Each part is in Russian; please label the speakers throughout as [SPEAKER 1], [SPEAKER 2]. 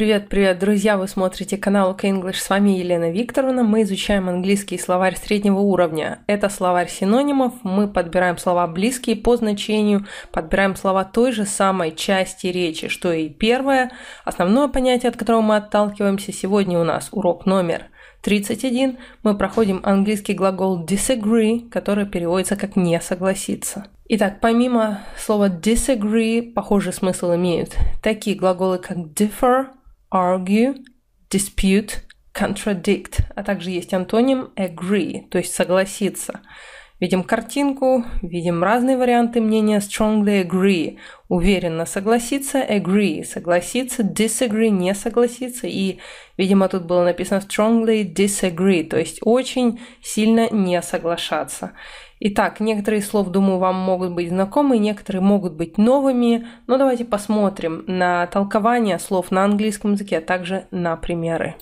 [SPEAKER 1] Привет-привет, друзья! Вы смотрите канал OK English. С вами Елена Викторовна. Мы изучаем английский словарь среднего уровня. Это словарь синонимов. Мы подбираем слова близкие по значению, подбираем слова той же самой части речи, что и первое. Основное понятие, от которого мы отталкиваемся, сегодня у нас урок номер 31. Мы проходим английский глагол disagree, который переводится как «не согласиться». Итак, помимо слова disagree, похожий смысл имеют такие глаголы, как differ – argue, dispute, contradict, а также есть антоним agree, то есть согласиться. Видим картинку, видим разные варианты мнения strongly agree, уверенно согласиться, agree, согласиться, disagree, не согласиться. И, видимо, тут было написано strongly disagree, то есть очень сильно не соглашаться. Итак, некоторые слов, думаю, вам могут быть знакомы, некоторые могут быть новыми, но давайте посмотрим на толкование слов на английском языке, а также на примеры.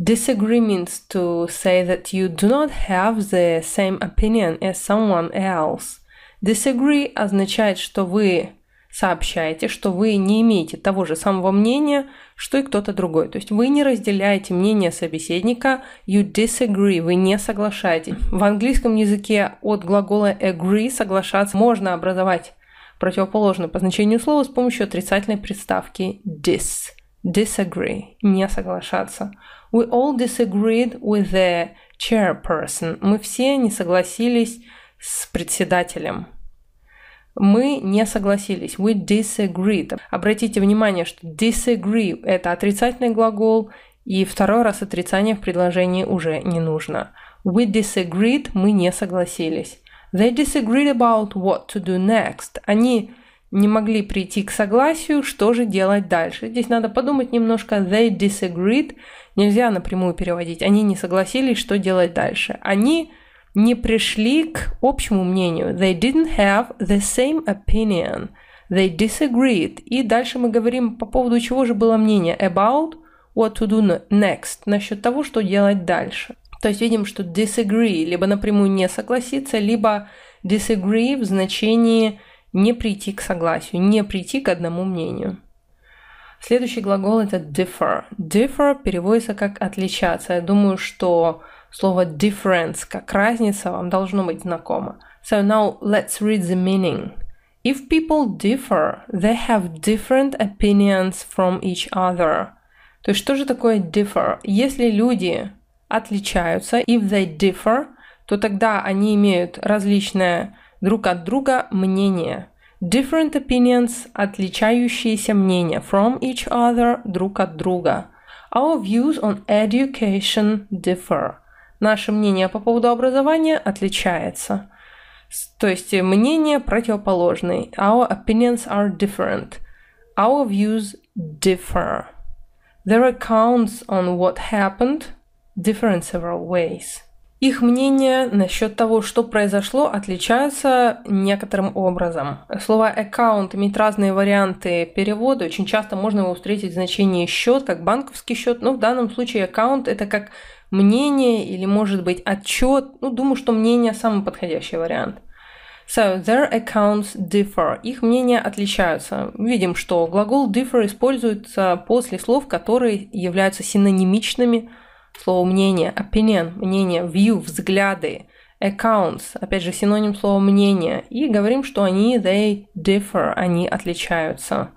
[SPEAKER 1] Disagree means to say that you do not have the same opinion as someone else. Disagree означает, что вы сообщаете, что вы не имеете того же самого мнения, что и кто-то другой. То есть вы не разделяете мнение собеседника, you disagree, вы не соглашаетесь. В английском языке от глагола agree соглашаться можно образовать противоположное по значению слова с помощью отрицательной приставки dis. Disagree – не соглашаться. We all disagreed with the chairperson. Мы все не согласились с председателем. Мы не согласились. We disagreed. Обратите внимание, что disagree – это отрицательный глагол, и второй раз отрицание в предложении уже не нужно. We disagreed – мы не согласились. They disagreed about what to do next. Они не могли прийти к согласию, что же делать дальше. Здесь надо подумать немножко. They disagreed. Нельзя напрямую переводить. Они не согласились, что делать дальше. Они не пришли к общему мнению. They didn't have the same opinion. They disagreed. И дальше мы говорим по поводу чего же было мнение. About what to do next. Насчет того, что делать дальше. То есть видим, что disagree либо напрямую не согласиться, либо disagree в значении не прийти к согласию, не прийти к одному мнению. Следующий глагол это differ. Differ переводится как отличаться. Я думаю, что Слово difference, как разница, вам должно быть знакомо. So now let's read the meaning. If people differ, they have different opinions from each other. То есть что же такое differ? Если люди отличаются, if they differ, то тогда они имеют различное друг от друга мнение. Different opinions – отличающиеся мнения from each other – друг от друга. Our views on education differ – наше мнение по поводу образования отличается. То есть мнения противоположные. Our opinions are different. Our views differ. Their accounts on what happened differ in several ways. Их мнения насчет того, что произошло, отличаются некоторым образом. Слово аккаунт имеет разные варианты перевода. Очень часто можно его встретить в значении счет, как банковский счет, но в данном случае аккаунт это как мнение или, может быть, отчет. Ну, думаю, что мнение самый подходящий вариант. So, their accounts differ. Их мнения отличаются. Видим, что глагол differ используется после слов, которые являются синонимичными слову мнение, opinion, мнение, view, взгляды, accounts, опять же, синоним слова мнение. И говорим, что они, they differ, они отличаются.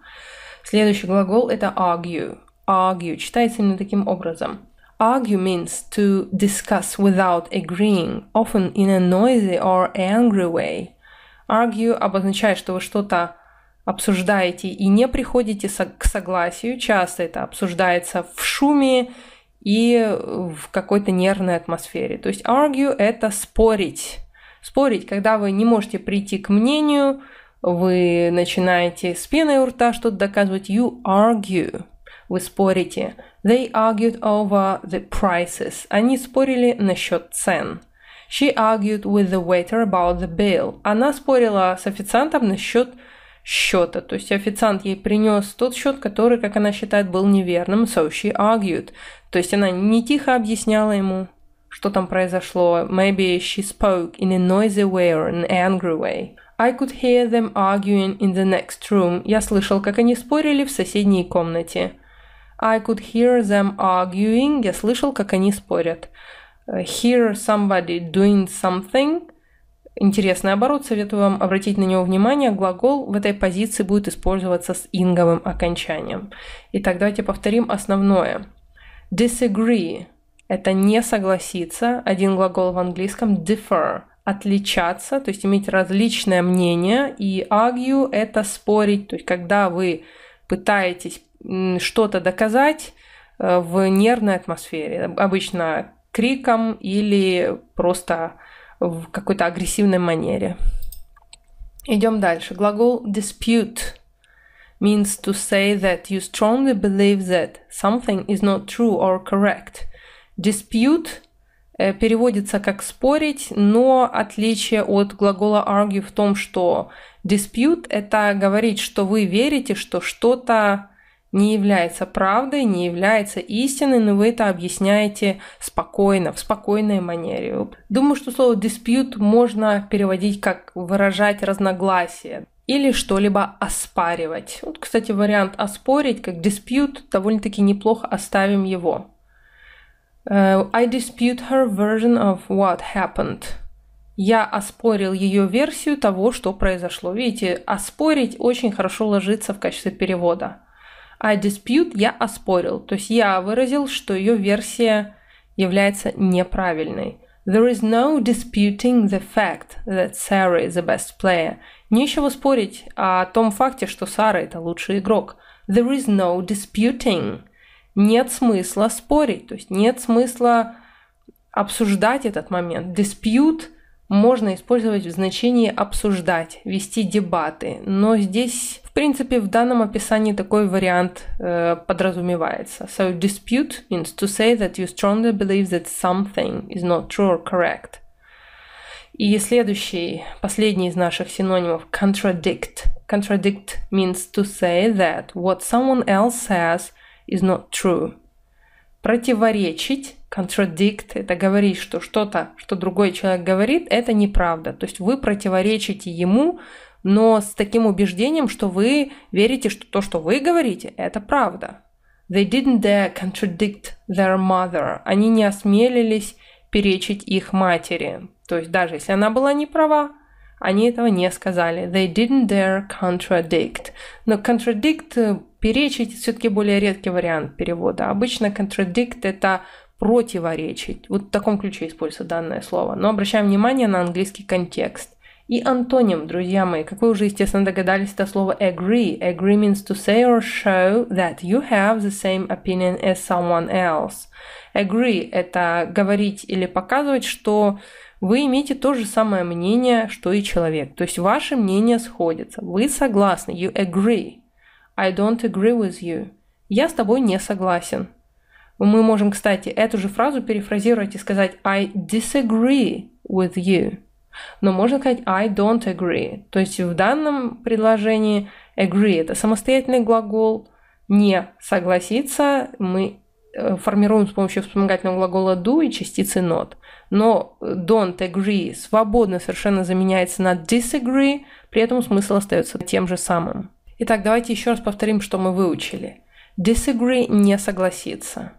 [SPEAKER 1] Следующий глагол это argue. Argue читается именно таким образом arguments to discuss without agreeing, often in a noisy or angry way. Argue обозначает, что вы что-то обсуждаете и не приходите к согласию. Часто это обсуждается в шуме и в какой-то нервной атмосфере. То есть argue – это спорить. Спорить, когда вы не можете прийти к мнению, вы начинаете с пеной у рта что-то доказывать. You argue вы спорите. They argued over the prices. Они спорили насчет цен. She argued with the waiter about the bill. Она спорила с официантом насчет счета. То есть официант ей принес тот счет, который, как она считает, был неверным. So she argued. То есть она не тихо объясняла ему, что там произошло. Maybe she spoke in a noisy way or an angry way. I could hear them arguing in the next room. Я слышал, как они спорили в соседней комнате. I could hear them arguing. Я слышал, как они спорят. Э, hear somebody doing something. Интересный оборот, советую вам обратить на него внимание. Глагол в этой позиции будет использоваться с инговым окончанием. Итак, давайте повторим основное. Disagree – это не согласиться. Один глагол в английском differ – отличаться, то есть иметь различное мнение. И argue – это спорить. То есть когда вы пытаетесь что-то доказать э, в нервной атмосфере. Обычно криком или просто в какой-то агрессивной манере. Идем дальше. Глагол dispute means to say that you strongly believe that something is not true or correct. Dispute э, переводится как спорить, но отличие от глагола argue в том, что dispute – это говорить, что вы верите, что что-то не является правдой, не является истиной, но вы это объясняете спокойно, в спокойной манере. Думаю, что слово dispute можно переводить как «выражать разногласие» или что-либо оспаривать. Вот, кстати, вариант «оспорить» как dispute довольно довольно-таки неплохо оставим его. Uh, I dispute her version of what happened. Я оспорил ее версию того, что произошло. Видите, оспорить очень хорошо ложится в качестве перевода – а dispute я оспорил. То есть я выразил, что ее версия является неправильной. There is no disputing the fact that Sarah is the best player. Нечего спорить о том факте, что Сара – это лучший игрок. There is no disputing. Нет смысла спорить, то есть нет смысла обсуждать этот момент. Dispute можно использовать в значении обсуждать, вести дебаты, но здесь принципе, в данном описании такой вариант э, подразумевается. So dispute means to say that you strongly believe that something is not true or correct. И следующий, последний из наших синонимов contradict. Contradict means to say that what someone else says is not true. Противоречить, contradict, это говорить, что что-то, что другой человек говорит, это неправда. То есть вы противоречите ему, но с таким убеждением, что вы верите, что то, что вы говорите, это правда. They didn't dare contradict their mother. Они не осмелились перечить их матери. То есть даже если она была не права, они этого не сказали. They didn't dare contradict. Но contradict, э, перечить, все-таки более редкий вариант перевода. Обычно contradict – это противоречить. Вот в таком ключе используется данное слово. Но обращаем внимание на английский контекст. И антоним, друзья мои, как вы уже, естественно, догадались, это слово agree. Agree means to say or show that you have the same opinion as someone else. Agree – это говорить или показывать, что вы имеете то же самое мнение, что и человек. То есть ваше мнение сходится. Вы согласны. You agree. I don't agree with you. Я с тобой не согласен. Мы можем, кстати, эту же фразу перефразировать и сказать I disagree with you но можно сказать I don't agree. То есть в данном предложении agree – это самостоятельный глагол, не согласиться мы э, формируем с помощью вспомогательного глагола do и частицы not. Но don't agree свободно совершенно заменяется на disagree, при этом смысл остается тем же самым. Итак, давайте еще раз повторим, что мы выучили. Disagree – не согласиться.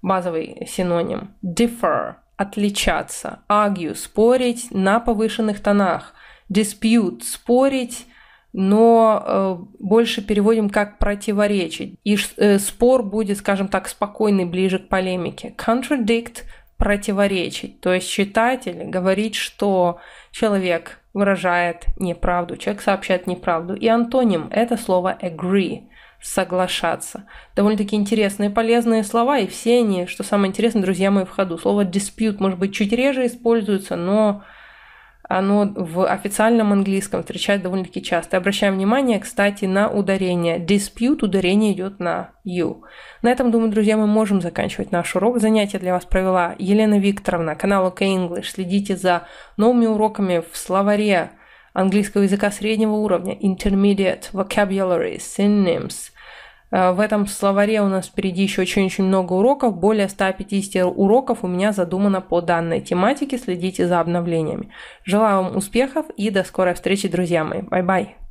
[SPEAKER 1] Базовый синоним. Differ отличаться. Агию – спорить на повышенных тонах. Диспьют – спорить, но э, больше переводим как противоречить. И э, спор будет, скажем так, спокойный, ближе к полемике. Contradict – противоречить. То есть читатель говорит, что человек выражает неправду, человек сообщает неправду. И антоним – это слово agree – соглашаться. Довольно-таки интересные, полезные слова, и все они, что самое интересное, друзья мои, в ходу. Слово «диспьют», может быть, чуть реже используется, но оно в официальном английском встречается довольно-таки часто. Обращаем внимание, кстати, на ударение. Dispute, ударение идет на you. На этом, думаю, друзья, мы можем заканчивать наш урок. Занятие для вас провела Елена Викторовна, канал OK English. Следите за новыми уроками в словаре английского языка среднего уровня, intermediate vocabulary, synonyms. Э, в этом словаре у нас впереди еще очень-очень много уроков, более 150 уроков у меня задумано по данной тематике, следите за обновлениями. Желаю вам успехов и до скорой встречи, друзья мои. Bye bye.